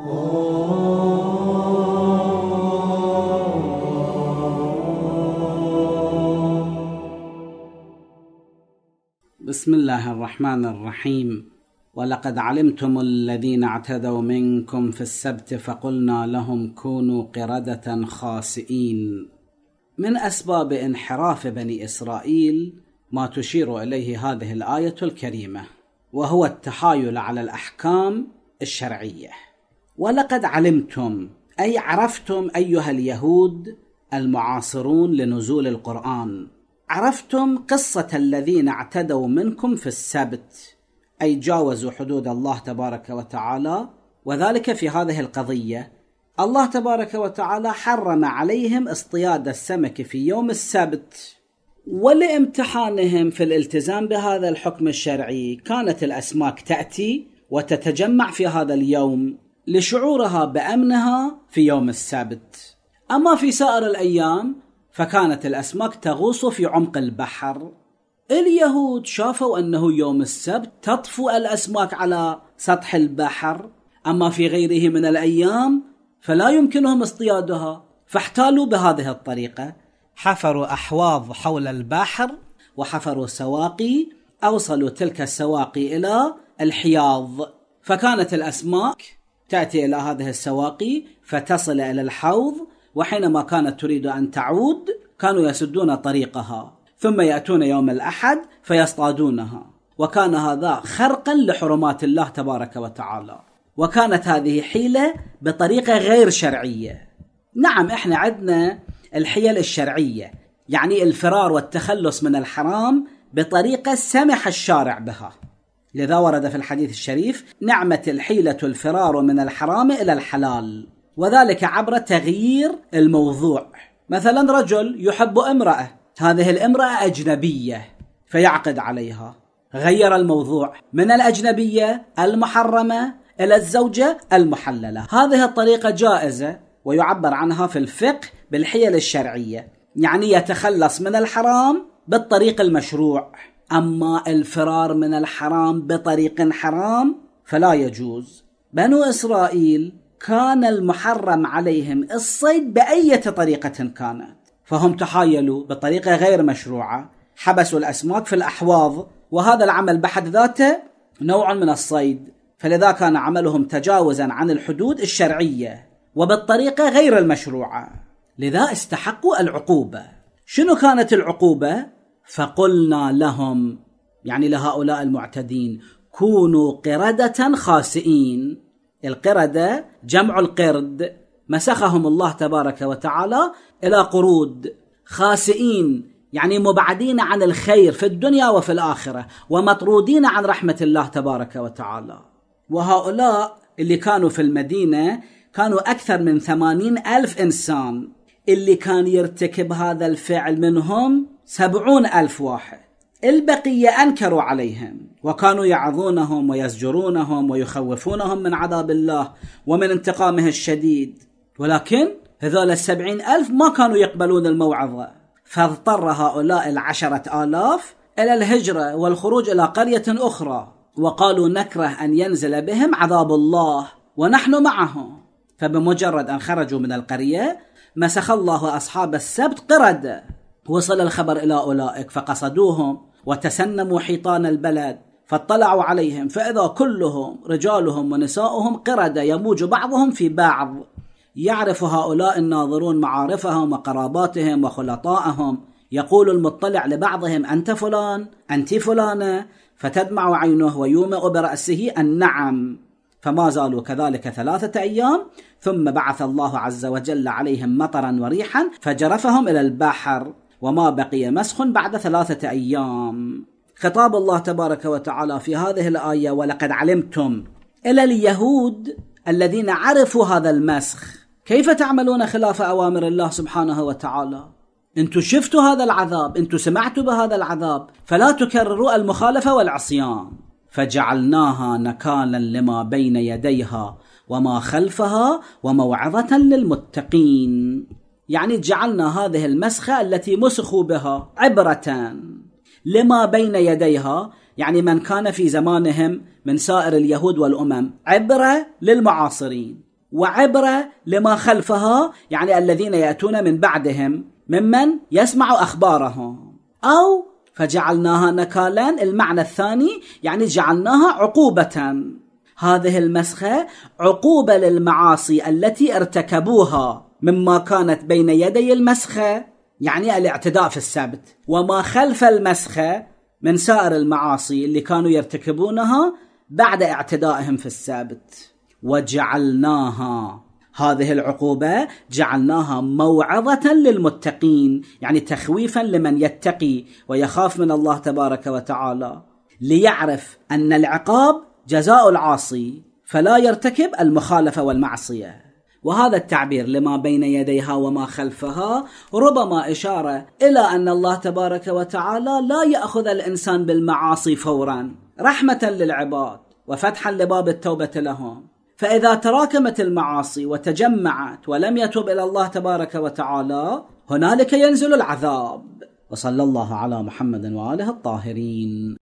بسم الله الرحمن الرحيم ولقد علمتم الذين اعتدوا منكم في السبت فقلنا لهم كونوا قرده خاسئين من اسباب انحراف بني اسرائيل ما تشير اليه هذه الايه الكريمه وهو التحايل على الاحكام الشرعيه ولقد علمتم أي عرفتم أيها اليهود المعاصرون لنزول القرآن عرفتم قصة الذين اعتدوا منكم في السبت أي جاوزوا حدود الله تبارك وتعالى وذلك في هذه القضية الله تبارك وتعالى حرم عليهم اصطياد السمك في يوم السبت ولامتحانهم في الالتزام بهذا الحكم الشرعي كانت الأسماك تأتي وتتجمع في هذا اليوم لشعورها بامنها في يوم السبت اما في سائر الايام فكانت الاسماك تغوص في عمق البحر اليهود شافوا انه يوم السبت تطفو الاسماك على سطح البحر اما في غيره من الايام فلا يمكنهم اصطيادها فاحتالوا بهذه الطريقه حفروا احواض حول البحر وحفروا سواقي اوصلوا تلك السواقي الى الحياض فكانت الاسماك تأتي إلى هذه السواقي فتصل إلى الحوض وحينما كانت تريد أن تعود كانوا يسدون طريقها ثم يأتون يوم الأحد فيصطادونها وكان هذا خرقا لحرمات الله تبارك وتعالى وكانت هذه حيلة بطريقة غير شرعية نعم احنا عندنا الحيل الشرعية يعني الفرار والتخلص من الحرام بطريقة سمح الشارع بها لذا ورد في الحديث الشريف نعمة الحيلة الفرار من الحرام إلى الحلال وذلك عبر تغيير الموضوع مثلا رجل يحب امرأة هذه الامرأة أجنبية فيعقد عليها غير الموضوع من الأجنبية المحرمة إلى الزوجة المحللة هذه الطريقة جائزة ويعبر عنها في الفقه بالحيل الشرعية يعني يتخلص من الحرام بالطريق المشروع أما الفرار من الحرام بطريق حرام فلا يجوز بنو إسرائيل كان المحرم عليهم الصيد بأية طريقة كانت فهم تحايلوا بطريقة غير مشروعة حبسوا الأسماك في الأحواض وهذا العمل بحد ذاته نوع من الصيد فلذا كان عملهم تجاوزا عن الحدود الشرعية وبالطريقة غير المشروعة لذا استحقوا العقوبة شنو كانت العقوبة؟ فقلنا لهم يعني لهؤلاء المعتدين كونوا قردة خاسئين القردة جمع القرد مسخهم الله تبارك وتعالى إلى قرود خاسئين يعني مبعدين عن الخير في الدنيا وفي الآخرة ومطرودين عن رحمة الله تبارك وتعالى وهؤلاء اللي كانوا في المدينة كانوا أكثر من ثمانين ألف إنسان اللي كان يرتكب هذا الفعل منهم سبعون ألف واحد البقية أنكروا عليهم وكانوا يعظونهم ويزجرونهم ويخوفونهم من عذاب الله ومن انتقامه الشديد ولكن هذول السبعين ألف ما كانوا يقبلون الموعظة فاضطر هؤلاء العشرة آلاف إلى الهجرة والخروج إلى قرية أخرى وقالوا نكره أن ينزل بهم عذاب الله ونحن معهم فبمجرد أن خرجوا من القرية مسخ الله أصحاب السبت قردة وصل الخبر إلى أولئك فقصدوهم وتسنموا حيطان البلد فاطلعوا عليهم فإذا كلهم رجالهم ونساؤهم قردة يموج بعضهم في بعض يعرف هؤلاء الناظرون معارفهم وقراباتهم وخلطائهم يقول المطلع لبعضهم أنت فلان أنت فلانة فتدمع عينه ويومئ برأسه النعم فما زالوا كذلك ثلاثة أيام ثم بعث الله عز وجل عليهم مطرا وريحا فجرفهم إلى البحر وما بقي مسخ بعد ثلاثة أيام خطاب الله تبارك وتعالى في هذه الآية ولقد علمتم إلى اليهود الذين عرفوا هذا المسخ كيف تعملون خلاف أوامر الله سبحانه وتعالى انتم شفتوا هذا العذاب انتم سمعتوا بهذا العذاب فلا تكرروا المخالفة والعصيان فجعلناها نكالا لما بين يديها وما خلفها وموعظة للمتقين يعني جعلنا هذه المسخة التي مسخوا بها عبرة لما بين يديها يعني من كان في زمانهم من سائر اليهود والأمم عبرة للمعاصرين وعبرة لما خلفها يعني الذين يأتون من بعدهم ممن يسمع أخبارهم أو فجعلناها نكالا المعنى الثاني يعني جعلناها عقوبة هذه المسخة عقوبة للمعاصي التي ارتكبوها مما كانت بين يدي المسخة يعني الاعتداء في السبت وما خلف المسخة من سائر المعاصي اللي كانوا يرتكبونها بعد اعتدائهم في السبت وجعلناها هذه العقوبة جعلناها موعظة للمتقين يعني تخويفا لمن يتقي ويخاف من الله تبارك وتعالى ليعرف أن العقاب جزاء العاصي فلا يرتكب المخالفة والمعصية وهذا التعبير لما بين يديها وما خلفها ربما اشاره الى ان الله تبارك وتعالى لا ياخذ الانسان بالمعاصي فورا رحمه للعباد وفتحا لباب التوبه لهم فاذا تراكمت المعاصي وتجمعت ولم يتوب الى الله تبارك وتعالى هنالك ينزل العذاب وصلى الله على محمد واله الطاهرين